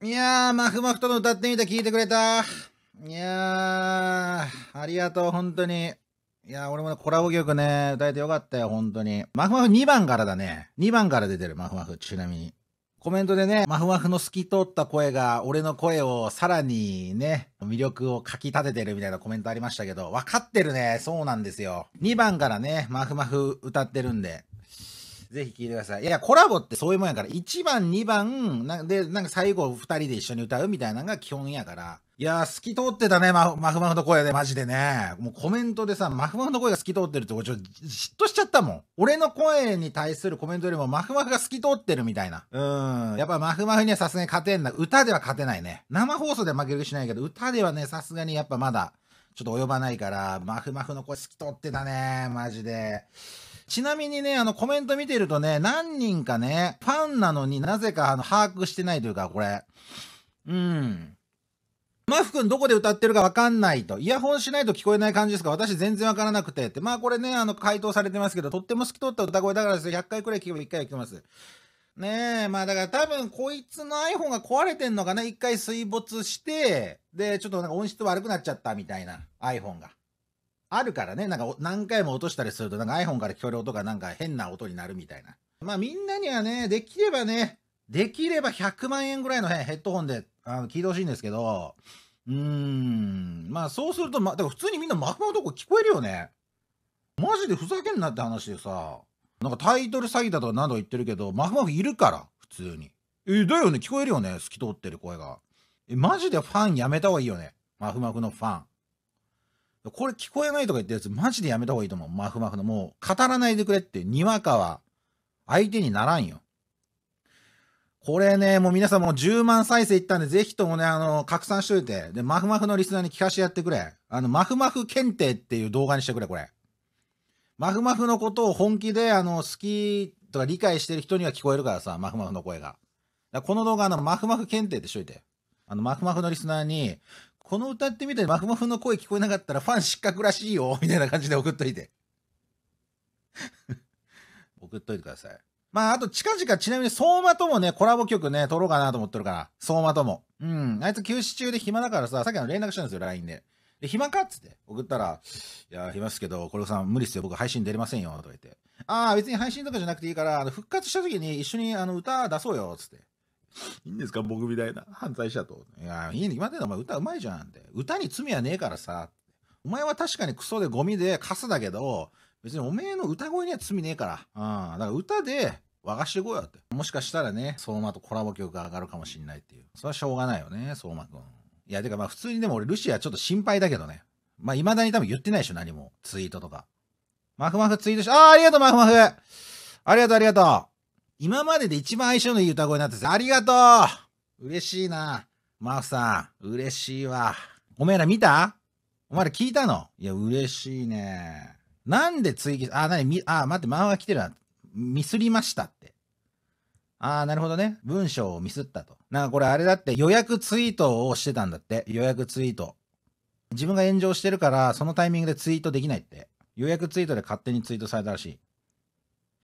いやー、まふまふとの歌ってみた聞いてくれた。いやー、ありがとう、本当に。いやー、俺もね、コラボ曲ね、歌えてよかったよ、本当に。まふまふ2番からだね。2番から出てる、まふまふ、ちなみに。コメントでね、まふまふの透き通った声が、俺の声をさらにね、魅力をかき立ててるみたいなコメントありましたけど、わかってるね、そうなんですよ。2番からね、まふまふ歌ってるんで、ぜひ聞いてください。いや、コラボってそういうもんやから、1番、2番、なで、なんか最後2人で一緒に歌うみたいなのが基本やから。いやー、透き通ってたね、マフマフの声で、マジでね。もうコメントでさ、マフマフの声が透き通ってるって、俺ちょっと嫉妬しちゃったもん。俺の声に対するコメントよりも、マフマフが透き通ってるみたいな。うーん。やっぱマフマフにはさすがに勝てんな。歌では勝てないね。生放送で負ける気しないけど、歌ではね、さすがにやっぱまだ、ちょっと及ばないから、マフマフの声透き通ってたね、マジで。ちなみにね、あの、コメント見てるとね、何人かね、ファンなのになぜか、あの、把握してないというか、これ。うん。マフ君どこで歌ってるかわかんないと。イヤホンしないと聞こえない感じですか私全然わからなくて。って。まあこれね、あの、回答されてますけど、とっても透き通った歌声だからですよ。100回くらい聞けば1回は聞けます。ねえ、まあだから多分こいつの iPhone が壊れてんのかな ?1 回水没して、で、ちょっとなんか音質悪くなっちゃったみたいな iPhone が。あるからね、なんか何回も落としたりすると、なんか iPhone から聞こえる音がなんか変な音になるみたいな。まあみんなにはね、できればね、できれば100万円ぐらいのヘッドホンであの聞いてほしいんですけど、うーん、まあそうすると、ま、だから普通にみんなマフのとこ聞こえるよね。マジでふざけんなって話でさ、なんかタイトル詐欺だとか何度言ってるけど、マフマフいるから、普通に。え、だよね、聞こえるよね、透き通ってる声が。え、マジでファンやめた方がいいよね、マフマフのファン。これ聞こえないとか言ったやつ、マジでやめた方がいいと思う。マフマフの。もう、語らないでくれって、にわかは、相手にならんよ。これね、もう皆さんもう10万再生いったんで、ぜひともね、あの、拡散しといて、で、マフマフのリスナーに聞かしてやってくれ。あの、マフマフ検定っていう動画にしてくれ、これ。マフマフのことを本気で、あの、好きとか理解してる人には聞こえるからさ、マフマフの声が。この動画、あの、マフマフ検定ってしといて。あの、マフマフのリスナーに、この歌ってみたいにマフマフの声聞こえなかったらファン失格らしいよ、みたいな感じで送っといて。送っといてください。まあ、あと近々ちなみに相馬ともね、コラボ曲ね、撮ろうかなと思ってるから。相馬とも。うん。あいつ休止中で暇だからさ、さっきの連絡したんですよ、LINE で。で、暇かっつって送ったら、いや、暇ですけど、コロさん無理っすよ、僕配信出れませんよ、とか言って。ああ、別に配信とかじゃなくていいから、あの復活した時に一緒にあの歌出そうよ、つって。いいんですか僕みたいな犯罪者と。いや、いいに決まってんだ、お前歌うまいじゃんって。歌に罪はねえからさ。お前は確かにクソでゴミでカスだけど、別におめえの歌声には罪ねえから。うん。だから歌で和菓子でこよって。もしかしたらね、相馬とコラボ曲が上がるかもしんないっていう。それはしょうがないよね、相馬くん。いや、てかまあ普通にでも俺ルシアちょっと心配だけどね。まあ未だに多分言ってないでしょ、何も。ツイートとか。マフマフツイートし、ああ、ありがとう、マフマフありがとう、ありがとう。今までで一番相性のいい歌声になってさ、ありがとう嬉しいな。マフさん、嬉しいわ。おめえら見たお前ら聞いたのいや、嬉しいね。なんで追記、あ、なに、み、あ、待って、マフが来てるな。ミスりましたって。ああ、なるほどね。文章をミスったと。なんかこれあれだって予約ツイートをしてたんだって。予約ツイート。自分が炎上してるから、そのタイミングでツイートできないって。予約ツイートで勝手にツイートされたらしい。